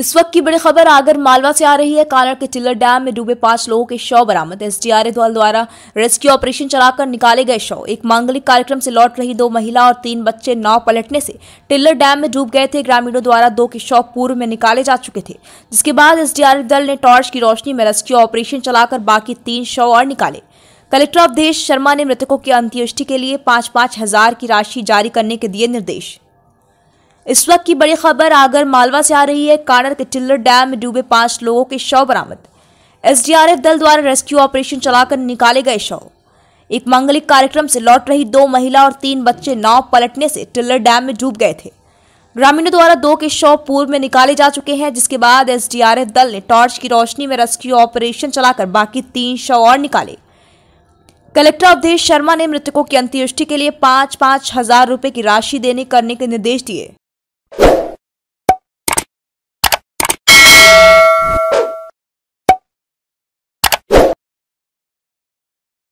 इस वक्त की बड़ी खबर आगर मालवा से आ रही है कानड़ के चिल्लर डैम में डूबे पांच लोगों के शव बरामद एसडीआरएफ दल द्वारा रेस्क्यू ऑपरेशन चलाकर निकाले गए शव एक मांगलिक कार्यक्रम से लौट रही दो महिला और तीन बच्चे नाव पलटने से टिल्लर डैम में डूब गए थे ग्रामीणों द्वारा दो के शव पूर्व में निकाले जा चुके थे जिसके बाद एसडीआरएफ दल ने टॉर्च की रोशनी में रेस्क्यू ऑपरेशन चलाकर बाकी तीन शव और निकाले कलेक्टर अवधेश शर्मा ने मृतकों की अंत्येष्टि के लिए पांच पांच हजार की राशि जारी करने के दिए निर्देश इस वक्त की बड़ी खबर आगर मालवा से आ रही है कानर के टिल्लर डैम में डूबे पांच लोगों के शव बरामद एसडीआरएफ दल द्वारा रेस्क्यू ऑपरेशन चलाकर निकाले गए शव एक मांगलिक कार्यक्रम से लौट रही दो महिला और तीन बच्चे नाव पलटने से टिल्लर डैम में डूब गए थे ग्रामीणों द्वारा दो के शव पूर्व में निकाले जा चुके हैं जिसके बाद एसडीआरएफ दल ने टॉर्च की रोशनी में रेस्क्यू ऑपरेशन चलाकर बाकी तीन शव और निकाले कलेक्टर अवधेश शर्मा ने मृतकों की अंत्येष्टि के लिए पांच पांच हजार रुपए की राशि देने करने के निर्देश दिए